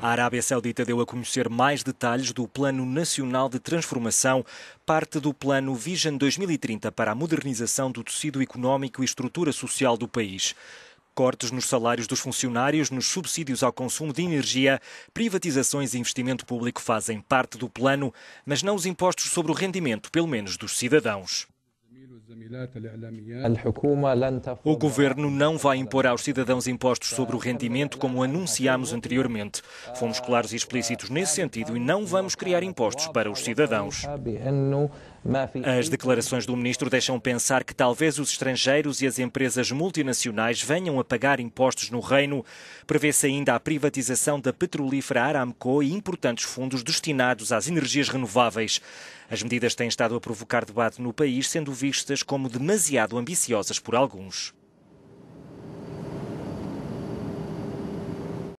A Arábia Saudita deu a conhecer mais detalhes do Plano Nacional de Transformação, parte do Plano Vision 2030 para a modernização do tecido económico e estrutura social do país. Cortes nos salários dos funcionários, nos subsídios ao consumo de energia, privatizações e investimento público fazem parte do plano, mas não os impostos sobre o rendimento, pelo menos dos cidadãos. O governo não vai impor aos cidadãos impostos sobre o rendimento, como anunciámos anteriormente. Fomos claros e explícitos nesse sentido e não vamos criar impostos para os cidadãos. As declarações do ministro deixam pensar que talvez os estrangeiros e as empresas multinacionais venham a pagar impostos no reino. Prevê-se ainda a privatização da petrolífera Aramco e importantes fundos destinados às energias renováveis. As medidas têm estado a provocar debate no país, sendo vistas como como demasiado ambiciosas por alguns.